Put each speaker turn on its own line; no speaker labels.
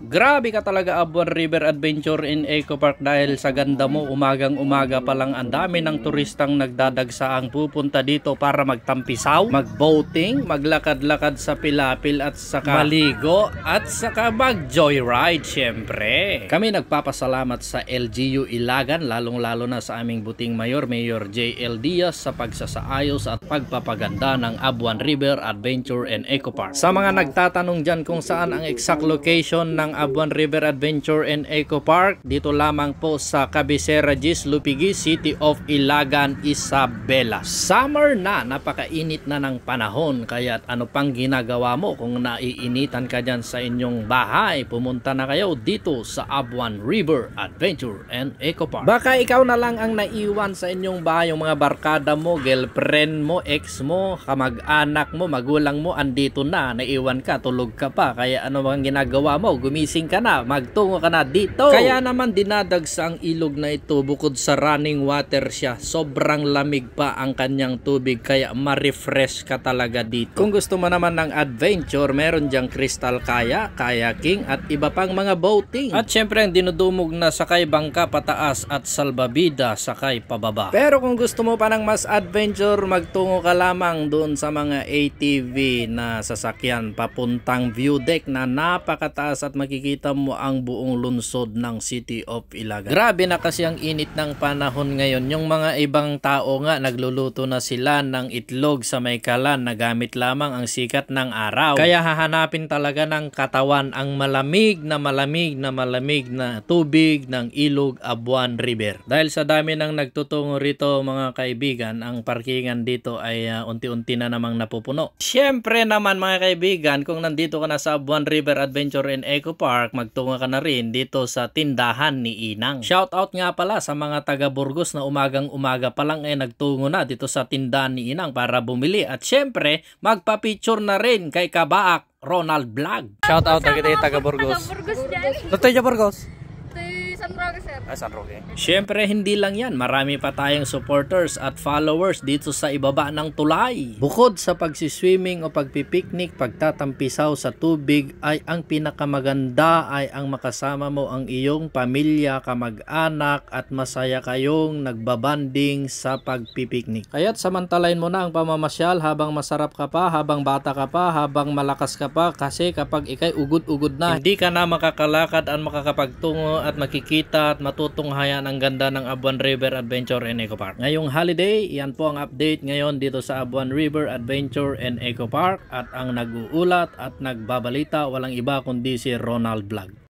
Grabe ka talaga Abuan River Adventure in Eco Park dahil sa ganda mo umagang umaga pa lang ang dami ng turistang nagdadagsa ang pupunta dito para magtampisaw, magboating, maglakad-lakad sa pilapil at saka maligo at saka mag joyride syempre. Kami nagpapasalamat sa LGU Ilagan lalong-lalo na sa aming buting mayor Mayor JL Diaz sa pagsasaayos at pagpapaganda ng Abuan River Adventure and Eco Park. Sa mga nagtatanong dyan kung saan ang exact location ng ng Abuan River Adventure and Eco Park dito lamang po sa Cabecera Gis, Lupigi, City of Ilagan, Isabela. Summer na, napakainit na ng panahon kaya ano pang ginagawa mo kung naiinitan ka dyan sa inyong bahay, pumunta na kayo dito sa Abuan River Adventure and Eco Park. Baka ikaw na lang ang naiwan sa inyong bahay yung mga barkada mo, girlfriend mo, ex mo, kamag-anak mo, magulang mo, andito na, naiwan ka, tulog ka pa, kaya ano bang ginagawa mo? Gumi gumising ka na, magtungo ka na dito. Kaya naman dinadagsa ang ilog na ito bukod sa running water siya. Sobrang lamig pa ang kanyang tubig kaya ma-refresh ka talaga dito. Kung gusto mo naman ng adventure, meron diyang crystal kaya, kayaking at iba pang mga boating. At syempre ang dinudumog na sakay bangka pataas at salbabida sakay pababa. Pero kung gusto mo pa ng mas adventure, magtungo ka lamang doon sa mga ATV na sasakyan papuntang view deck na napakataas at mag makikita mo ang buong lungsod ng City of Ilagan. Grabe na kasi ang init ng panahon ngayon. Yung mga ibang tao nga nagluluto na sila ng itlog sa may kalan na gamit lamang ang sikat ng araw. Kaya hahanapin talaga ng katawan ang malamig na malamig na malamig na tubig ng ilog Abuan River. Dahil sa dami ng nagtutungo rito mga kaibigan, ang parkingan dito ay uh, unti-unti na namang napupuno. Siyempre naman mga kaibigan, kung nandito ka na sa Abuan River Adventure and Eco Park, magtunga ka na rin dito sa tindahan ni Inang. Shout out nga pala sa mga taga Burgos na umagang umaga pa lang ay eh, nagtungo na dito sa tindahan ni Inang para bumili. At syempre, magpa-picture na rin kay Kabaak Ronald Vlog. Shout out kay taga Burgos. Taga Burgos. Taga Burgos. San Roque, sir. Ah, San Roque. Siyempre, hindi lang yan. Marami pa tayong supporters at followers dito sa ibaba ng tulay. Bukod sa pagsiswimming o pagpipiknik, pagtatampisaw sa tubig ay ang pinakamaganda ay ang makasama mo ang iyong pamilya, kamag-anak at masaya kayong nagbabanding sa pagpipiknik. Kaya't samantalain mo na ang pamamasyal habang masarap ka pa, habang bata ka pa, habang malakas ka pa kasi kapag ikay ugod-ugod na, hindi ka na makakalakad at makakapagtungo at makikita makita at matutunghayan ang ganda ng Abuan River Adventure and Eco Park. Ngayong holiday, yan po ang update ngayon dito sa Abuan River Adventure and Eco Park at ang nag-uulat at nagbabalita walang iba kundi si Ronald Vlog.